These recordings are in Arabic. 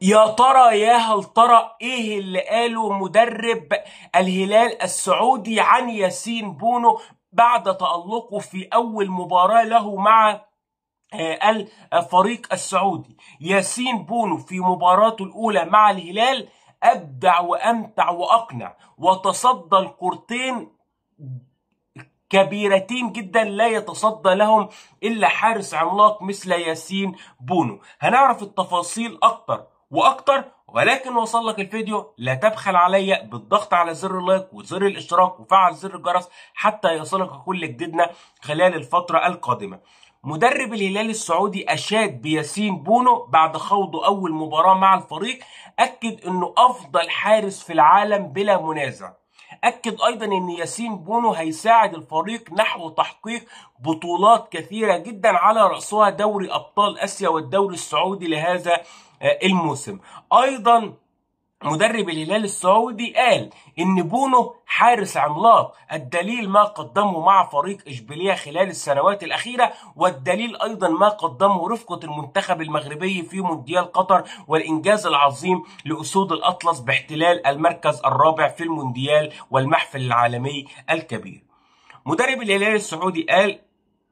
يا ترى يا هل ترى ايه اللي قاله مدرب الهلال السعودي عن ياسين بونو بعد تألقه في أول مباراة له مع آه، الفريق السعودي ياسين بونو في مباراته الأولى مع الهلال أبدع وأمتع وأقنع وتصدى الكورتين كبيرتين جدا لا يتصدى لهم إلا حارس عملاق مثل ياسين بونو هنعرف التفاصيل أكتر واكتر ولكن وصل لك الفيديو لا تبخل عليا بالضغط على زر اللايك وزر الاشتراك وفعل زر الجرس حتى يصلك كل جديدنا خلال الفترة القادمة مدرب الهلال السعودي أشاد بياسين بونو بعد خوضه أول مباراة مع الفريق أكد أنه أفضل حارس في العالم بلا منازع أكد أيضا أن ياسين بونو هيساعد الفريق نحو تحقيق بطولات كثيرة جدا على رأسها دوري أبطال آسيا والدوري السعودي لهذا آه، الموسم ايضا مدرب الهلال السعودي قال ان بونو حارس عملاق الدليل ما قدمه مع فريق اشبيليه خلال السنوات الاخيره والدليل ايضا ما قدمه رفقه المنتخب المغربي في مونديال قطر والانجاز العظيم لاسود الاطلس باحتلال المركز الرابع في المونديال والمحفل العالمي الكبير مدرب الهلال السعودي قال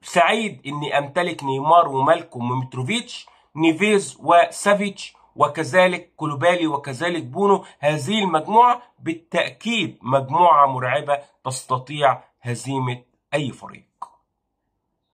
سعيد اني امتلك نيمار ومالكوم وميتروفيتش نيفيز وسافيتش وكذلك كولوبالي وكذلك بونو هذه المجموعة بالتأكيد مجموعة مرعبة تستطيع هزيمة أي فريق